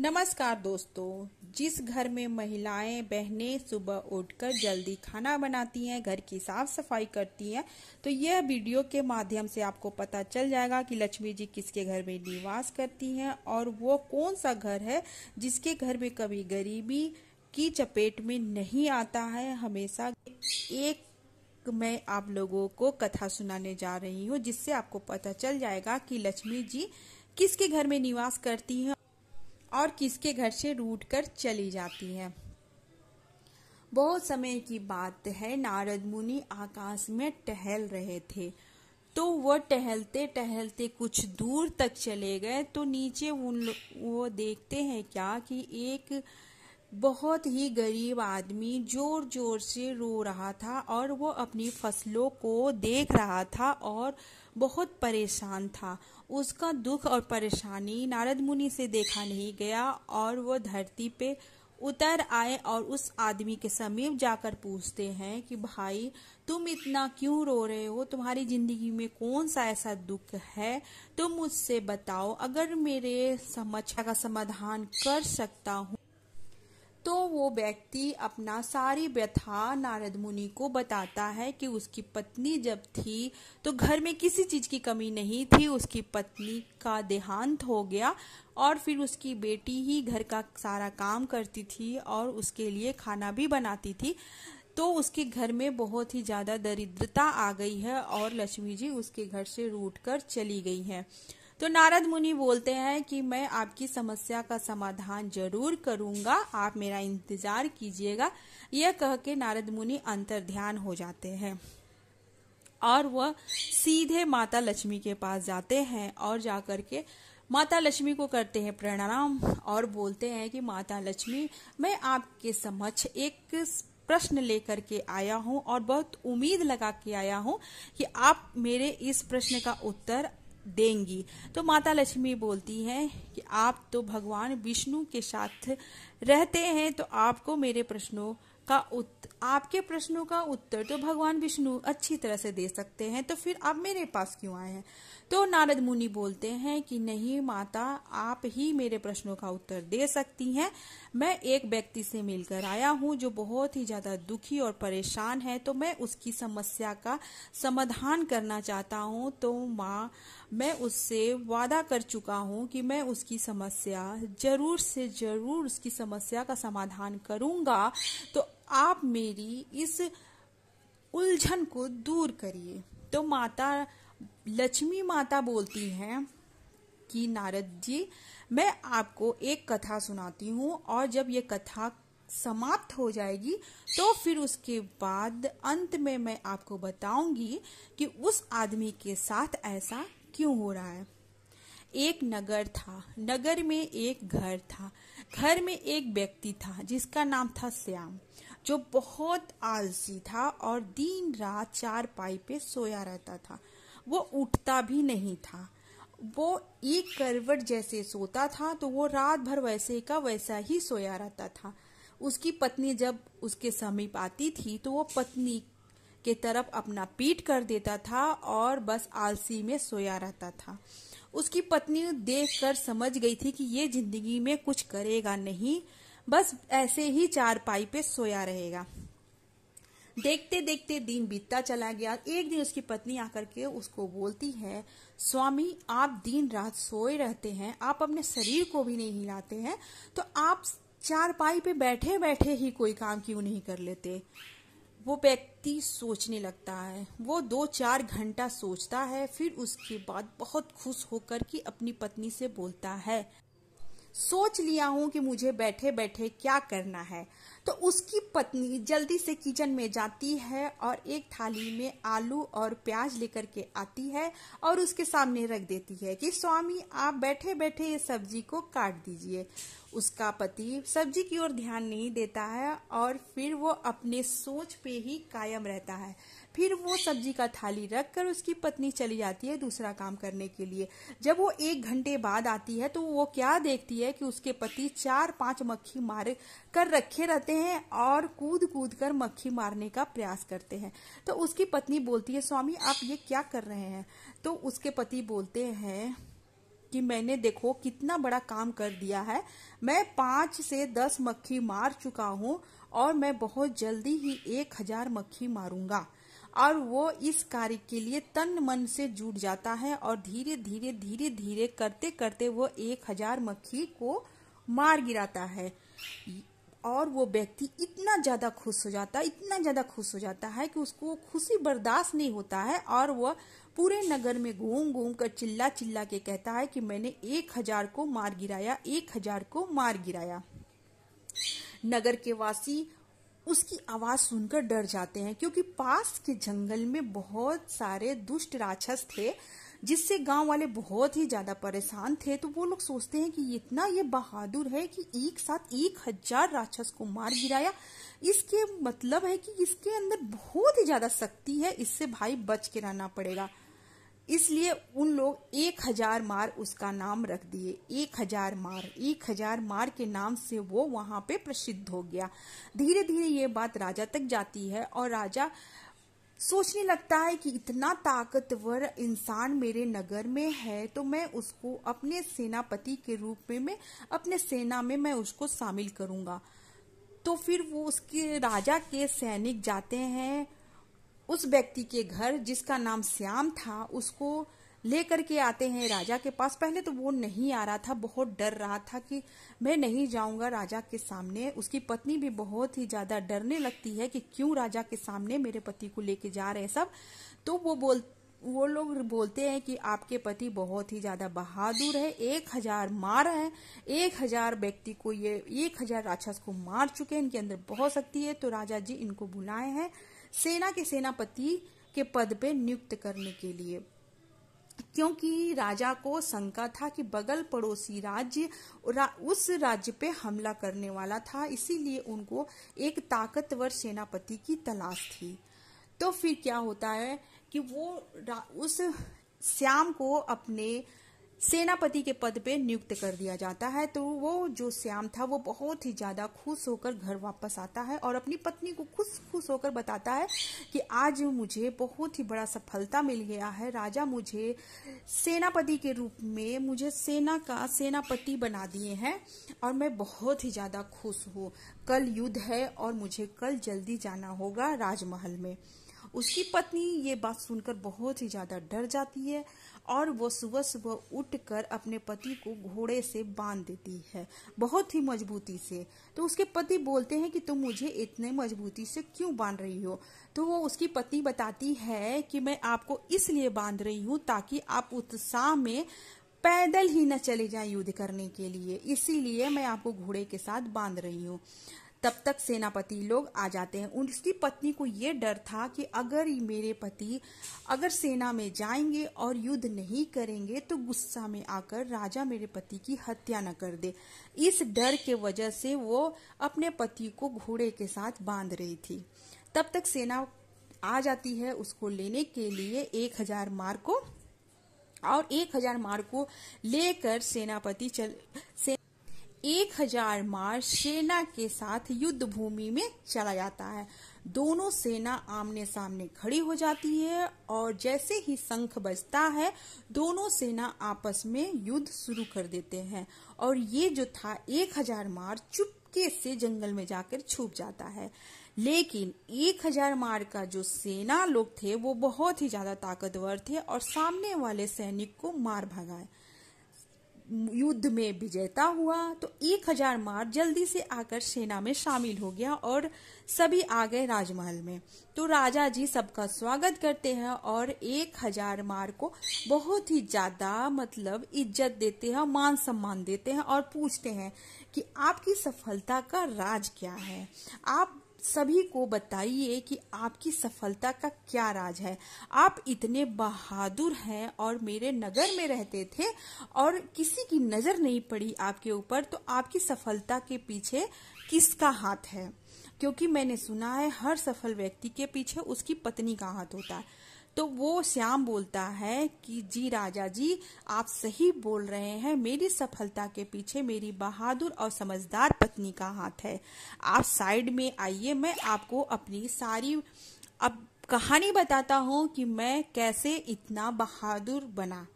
नमस्कार दोस्तों जिस घर में महिलाएं बहनें सुबह उठकर जल्दी खाना बनाती हैं घर की साफ सफाई करती हैं तो यह वीडियो के माध्यम से आपको पता चल जाएगा कि लक्ष्मी जी किसके घर में निवास करती हैं और वो कौन सा घर है जिसके घर में कभी गरीबी की चपेट में नहीं आता है हमेशा एक मैं आप लोगों को कथा सुनाने जा रही हूँ जिससे आपको पता चल जाएगा कि लक्ष्मी जी किसके घर में निवास करती हैं और किसके घर से रूट कर चली जाती है बहुत समय की बात है नारद मुनि आकाश में टहल रहे थे तो वह टहलते टहलते कुछ दूर तक चले गए तो नीचे उन वो देखते हैं क्या कि एक बहुत ही गरीब आदमी जोर जोर से रो रहा था और वो अपनी फसलों को देख रहा था और बहुत परेशान था उसका दुख और परेशानी नारद मुनि से देखा नहीं गया और वो धरती पे उतर आए और उस आदमी के समीप जाकर पूछते हैं कि भाई तुम इतना क्यों रो रहे हो तुम्हारी जिंदगी में कौन सा ऐसा दुख है तुम मुझसे बताओ अगर मेरे समस्या का समाधान कर सकता हूँ तो वो व्यक्ति अपना सारी व्यथा नारद मुनि को बताता है कि उसकी पत्नी जब थी तो घर में किसी चीज की कमी नहीं थी उसकी पत्नी का देहांत हो गया और फिर उसकी बेटी ही घर का सारा काम करती थी और उसके लिए खाना भी बनाती थी तो उसके घर में बहुत ही ज्यादा दरिद्रता आ गई है और लक्ष्मी जी उसके घर से रूट कर चली गई है तो नारद मुनि बोलते हैं कि मैं आपकी समस्या का समाधान जरूर करूंगा आप मेरा इंतजार कीजिएगा यह कह के नारद मुनि अंतर ध्यान हो जाते हैं और वह सीधे माता लक्ष्मी के पास जाते हैं और जाकर के माता लक्ष्मी को करते हैं प्रणाम और बोलते हैं कि माता लक्ष्मी मैं आपके समक्ष एक प्रश्न लेकर के आया हूँ और बहुत उम्मीद लगा के आया हूँ कि आप मेरे इस प्रश्न का उत्तर देंगी तो माता लक्ष्मी बोलती हैं कि आप तो भगवान विष्णु के साथ रहते हैं तो आपको मेरे प्रश्नों का उत, आपके प्रश्नों का उत्तर तो भगवान विष्णु अच्छी तरह से दे सकते हैं तो फिर आप मेरे पास क्यों आए हैं तो नारद मुनि बोलते हैं कि नहीं माता आप ही मेरे प्रश्नों का उत्तर दे सकती हैं मैं एक व्यक्ति से मिलकर आया हूँ जो बहुत ही ज्यादा दुखी और परेशान है तो मैं उसकी समस्या का समाधान करना चाहता हूँ तो माँ मैं उससे वादा कर चुका हूँ कि मैं उसकी समस्या जरूर से जरूर उसकी समस्या का समाधान करूंगा तो आप मेरी इस उलझन को दूर करिए तो माता लक्ष्मी माता बोलती हैं कि नारद जी मैं आपको एक कथा सुनाती हूँ और जब ये कथा समाप्त हो जाएगी तो फिर उसके बाद अंत में मैं आपको बताऊंगी कि उस आदमी के साथ ऐसा क्यों हो रहा है एक नगर था नगर में एक घर था घर में एक व्यक्ति था जिसका नाम था श्याम जो बहुत आलसी था और दिन रात चार पाई पे सोया रहता था वो उठता भी नहीं था वो एक करवट जैसे सोता था तो वो रात भर वैसे का वैसा ही सोया रहता था उसकी पत्नी जब उसके समीप आती थी तो वो पत्नी के तरफ अपना पीट कर देता था और बस आलसी में सोया रहता था उसकी पत्नी देखकर समझ गई थी कि ये जिंदगी में कुछ करेगा नहीं बस ऐसे ही चार पाई पे सोया रहेगा देखते देखते दिन बीतता चला गया एक दिन उसकी पत्नी आकर के उसको बोलती है स्वामी आप दिन रात सोए रहते हैं आप अपने शरीर को भी नहीं हिलाते हैं तो आप चार पाई पे बैठे बैठे ही कोई काम क्यों नहीं कर लेते वो व्यक्ति सोचने लगता है वो दो चार घंटा सोचता है फिर उसके बाद बहुत खुश होकर के अपनी पत्नी से बोलता है सोच लिया हूं कि मुझे बैठे बैठे क्या करना है तो उसकी पत्नी जल्दी से किचन में जाती है और एक थाली में आलू और प्याज लेकर के आती है और उसके सामने रख देती है कि स्वामी आप बैठे बैठे ये सब्जी को काट दीजिए उसका पति सब्जी की ओर ध्यान नहीं देता है और फिर वो अपने सोच पे ही कायम रहता है फिर वो सब्जी का थाली रख कर उसकी पत्नी चली जाती है दूसरा काम करने के लिए जब वो एक घंटे बाद आती है तो वो क्या देखती है कि उसके पति चार पांच मक्खी मारे कर रखे रहते हैं और कूद कूद कर मक्खी मारने का प्रयास करते हैं तो उसकी पत्नी बोलती है स्वामी आप ये क्या कर रहे हैं तो उसके पति बोलते हैं कि मैंने देखो कितना बड़ा काम कर दिया है मैं पांच से दस मक्खी मार चुका हूँ और मैं बहुत जल्दी ही एक हजार मक्खी मारूंगा और वो इस कार्य के लिए तन मन से जुट जाता है और धीरे धीरे धीरे धीरे करते करते वो एक हजार मक्खी को मार गिराता है और वो व्यक्ति इतना ज़्यादा खुश हो जाता है इतना ज़्यादा खुश हो जाता है कि उसको खुशी बर्दाश्त नहीं होता है और वह पूरे नगर में घूम घूम कर चिल्ला चिल्ला के कहता है कि मैंने एक हजार को मार गिराया एक हजार को मार गिराया नगर के वासी उसकी आवाज सुनकर डर जाते हैं क्योंकि पास के जंगल में बहुत सारे दुष्ट राक्षस थे जिससे गांव वाले बहुत ही ज्यादा परेशान थे तो वो लोग सोचते हैं कि इतना ये बहादुर है कि एक साथ एक हजार राक्षस को मार गिराया इसके मतलब है कि इसके अंदर बहुत ही ज्यादा शक्ति है इससे भाई बच के रहना पड़ेगा इसलिए उन लोग एक हजार मार उसका नाम रख दिए एक हजार मार एक हजार मार के नाम से वो वहां पे प्रसिद्ध हो गया धीरे धीरे ये बात राजा तक जाती है और राजा सोचने लगता है कि इतना ताकतवर इंसान मेरे नगर में है तो मैं उसको अपने सेनापति के रूप में मैं अपने सेना में मैं उसको शामिल करूंगा तो फिर वो उसके राजा के सैनिक जाते हैं उस व्यक्ति के घर जिसका नाम श्याम था उसको लेकर के आते हैं राजा के पास पहले तो वो नहीं आ रहा था बहुत डर रहा था कि मैं नहीं जाऊंगा राजा के सामने उसकी पत्नी भी बहुत ही ज्यादा डरने लगती है कि क्यों राजा के सामने मेरे पति को लेके जा रहे हैं सब तो वो बोल वो लोग बोलते हैं कि आपके पति बहुत ही ज्यादा बहादुर है एक हजार मार है एक हजार व्यक्ति को ये एक हजार राक्षस को मार चुके हैं इनके अंदर बहुत शक्ति है तो राजा जी इनको बुलाए हैं सेना के सेनापति के पद पे नियुक्त करने के लिए क्योंकि राजा को शंका था कि बगल पड़ोसी राज्य उस राज्य पे हमला करने वाला था इसीलिए उनको एक ताकतवर सेनापति की तलाश थी तो फिर क्या होता है कि वो उस श्याम को अपने सेनापति के पद पे नियुक्त कर दिया जाता है तो वो जो श्याम था वो बहुत ही ज्यादा खुश होकर घर वापस आता है और अपनी पत्नी को खुश खुश होकर बताता है कि आज मुझे बहुत ही बड़ा सफलता मिल गया है राजा मुझे सेनापति के रूप में मुझे सेना का सेनापति बना दिए हैं और मैं बहुत ही ज्यादा खुश हूँ कल युद्ध है और मुझे कल जल्दी जाना होगा राजमहल में उसकी पत्नी ये बात सुनकर बहुत ही ज़्यादा डर जाती है और वो सुबह सुबह उठकर अपने पति को घोड़े से बांध देती है बहुत ही मजबूती से तो उसके पति बोलते हैं कि तुम मुझे इतने मजबूती से क्यों बांध रही हो तो वो उसकी पत्नी बताती है कि मैं आपको इसलिए बांध रही हूँ ताकि आप उत्साह में पैदल ही न चले जाए युद्ध करने के लिए इसीलिए मैं आपको घोड़े के साथ बांध रही हूँ तब तक सेनापति लोग आ जाते हैं उसकी पत्नी को ये डर था कि अगर मेरे पति अगर सेना में जाएंगे और युद्ध नहीं करेंगे तो गुस्सा में आकर राजा मेरे पति की हत्या न कर दे इस डर के वजह से वो अपने पति को घोड़े के साथ बांध रही थी तब तक सेना आ जाती है उसको लेने के लिए एक हजार मार को और एक हजार मार को लेकर सेनापति चल से एक हजार मार सेना के साथ युद्ध भूमि में चला जाता है दोनों सेना आमने सामने खड़ी हो जाती है और जैसे ही शंख बजता है दोनों सेना आपस में युद्ध शुरू कर देते हैं और ये जो था एक हजार मार चुपके से जंगल में जाकर छुप जाता है लेकिन एक हजार मार का जो सेना लोग थे वो बहुत ही ज्यादा ताकतवर थे और सामने वाले सैनिक को मार भगाए युद्ध में विजेता हुआ तो एक हजार मार जल्दी से आकर सेना में शामिल हो गया और सभी आ गए राजमहल में तो राजा जी सबका स्वागत करते हैं और एक हजार मार को बहुत ही ज्यादा मतलब इज्जत देते हैं मान सम्मान देते हैं और पूछते हैं कि आपकी सफलता का राज क्या है आप सभी को बताइए कि आपकी सफलता का क्या राज है आप इतने बहादुर हैं और मेरे नगर में रहते थे और किसी की नज़र नहीं पड़ी आपके ऊपर तो आपकी सफलता के पीछे किसका हाथ है क्योंकि मैंने सुना है हर सफल व्यक्ति के पीछे उसकी पत्नी का हाथ होता है तो वो श्याम बोलता है कि जी राजा जी आप सही बोल रहे हैं मेरी सफलता के पीछे मेरी बहादुर और समझदार पत्नी का हाथ है आप साइड में आइए मैं आपको अपनी सारी अब कहानी बताता हूँ कि मैं कैसे इतना बहादुर बना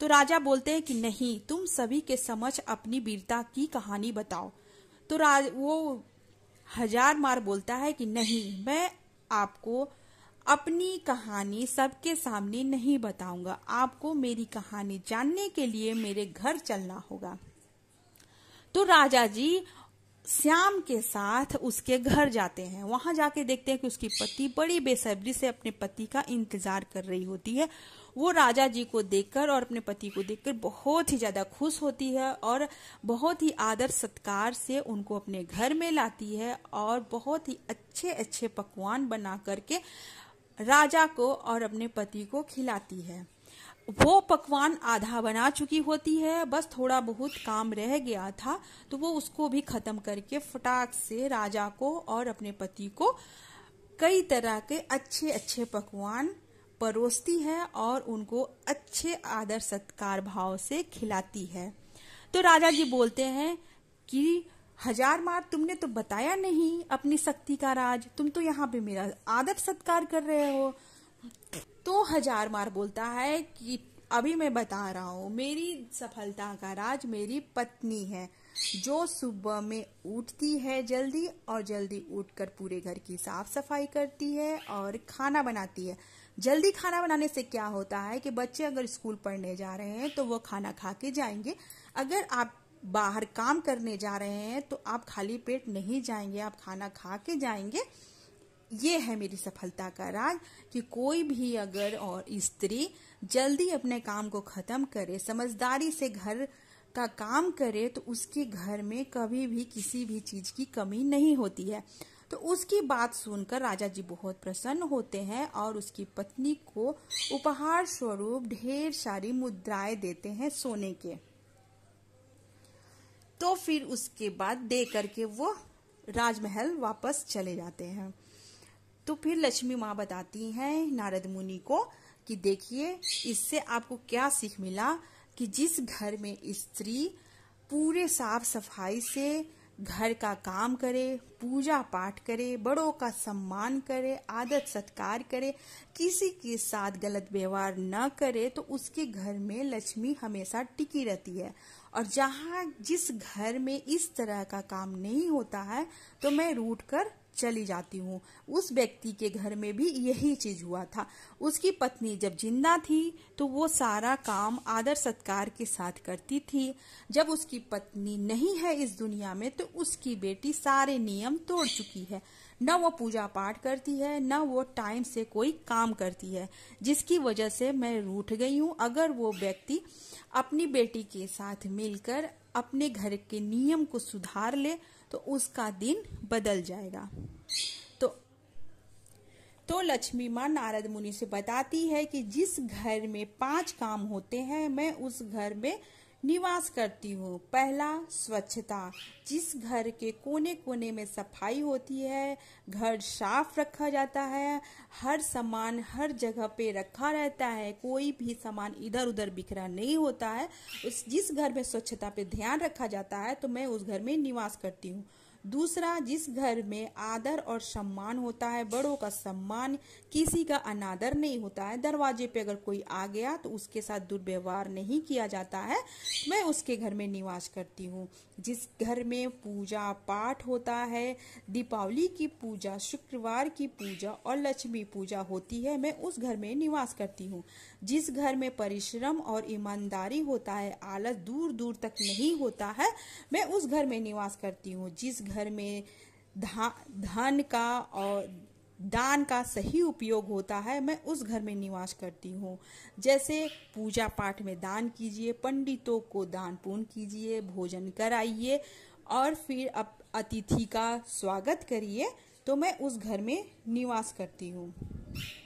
तो राजा बोलते हैं कि नहीं तुम सभी के समझ अपनी वीरता की कहानी बताओ तो राज वो हजार मार बोलता है कि नहीं मैं आपको अपनी कहानी सबके सामने नहीं बताऊंगा आपको मेरी कहानी जानने के लिए मेरे घर चलना होगा तो राजा जी श्याम के साथ उसके घर जाते हैं वहां जाके देखते हैं कि उसकी पति बड़ी बेसब्री से अपने पति का इंतजार कर रही होती है वो राजा जी को देखकर और अपने पति को देखकर बहुत ही ज्यादा खुश होती है और बहुत ही आदर सत्कार से उनको अपने घर में लाती है और बहुत ही अच्छे अच्छे पकवान बना करके राजा को और अपने पति को खिलाती है वो पकवान आधा बना चुकी होती है बस थोड़ा बहुत काम रह गया था तो वो उसको भी खत्म करके फटाक से राजा को और अपने पति को कई तरह के अच्छे अच्छे पकवान परोसती है और उनको अच्छे आदर सत्कार भाव से खिलाती है तो राजा जी बोलते हैं कि हजार मार तुमने तो बताया नहीं अपनी शक्ति का राज तुम तो यहाँ पे मेरा आदर सत्कार कर रहे हो तो हजार मार बोलता है कि अभी मैं बता रहा हूँ मेरी सफलता का राज मेरी पत्नी है जो सुबह में उठती है जल्दी और जल्दी उठकर पूरे घर की साफ सफाई करती है और खाना बनाती है जल्दी खाना बनाने से क्या होता है कि बच्चे अगर स्कूल पढ़ने जा रहे हैं तो वो खाना खा के जाएंगे अगर आप बाहर काम करने जा रहे हैं तो आप खाली पेट नहीं जाएंगे आप खाना खा के जाएंगे ये है मेरी सफलता का राज कि कोई भी अगर और स्त्री जल्दी अपने काम को खत्म करे समझदारी से घर का काम करे तो उसके घर में कभी भी किसी भी चीज की कमी नहीं होती है तो उसकी बात सुनकर राजा जी बहुत प्रसन्न होते हैं और उसकी पत्नी को उपहार स्वरूप ढेर सारी मुद्राएं देते हैं सोने के तो फिर उसके बाद दे करके वो राजमहल वापस चले जाते हैं तो फिर लक्ष्मी माँ बताती हैं नारद मुनि को कि देखिए इससे आपको क्या सीख मिला कि जिस घर में स्त्री पूरे साफ सफाई से घर का काम करे पूजा पाठ करे बड़ों का सम्मान करे आदत सत्कार करे किसी के साथ गलत व्यवहार न करे तो उसके घर में लक्ष्मी हमेशा टिकी रहती है और जहाँ जिस घर में इस तरह का काम नहीं होता है तो मैं रूट कर चली जाती हूँ उस व्यक्ति के घर में भी यही चीज हुआ था उसकी पत्नी जब जिंदा थी तो वो सारा काम आदर सत्कार के साथ करती थी जब उसकी पत्नी नहीं है इस दुनिया में तो उसकी बेटी सारे नियम तोड़ चुकी है न वो पूजा पाठ करती है न वो टाइम से कोई काम करती है जिसकी वजह से मैं रूठ गई हूँ अगर वो व्यक्ति अपनी बेटी के साथ मिलकर अपने घर के नियम को सुधार ले तो उसका दिन बदल जाएगा तो तो लक्ष्मी माँ नारद मुनि से बताती है कि जिस घर में पांच काम होते हैं मैं उस घर में निवास करती हूँ पहला स्वच्छता जिस घर के कोने कोने में सफाई होती है घर साफ रखा जाता है हर सामान हर जगह पे रखा रहता है कोई भी सामान इधर उधर बिखरा नहीं होता है उस जिस घर में स्वच्छता पे ध्यान रखा जाता है तो मैं उस घर में निवास करती हूँ दूसरा जिस घर में आदर और सम्मान होता है बड़ों का सम्मान किसी का अनादर नहीं होता है दरवाजे पे अगर कोई आ गया तो उसके साथ दुर्व्यवहार नहीं किया जाता है मैं उसके घर में निवास करती हूँ जिस घर में पूजा पाठ होता है दीपावली की पूजा शुक्रवार की पूजा और लक्ष्मी पूजा होती है मैं उस घर में निवास करती हूँ जिस घर में परिश्रम और ईमानदारी होता है आलस दूर दूर तक नहीं होता है मैं उस घर में निवास करती हूँ जिस घर घर में धा धन का और दान का सही उपयोग होता है मैं उस घर में निवास करती हूँ जैसे पूजा पाठ में दान कीजिए पंडितों को दान पुण्य कीजिए भोजन कराइए और फिर अप अतिथि का स्वागत करिए तो मैं उस घर में निवास करती हूँ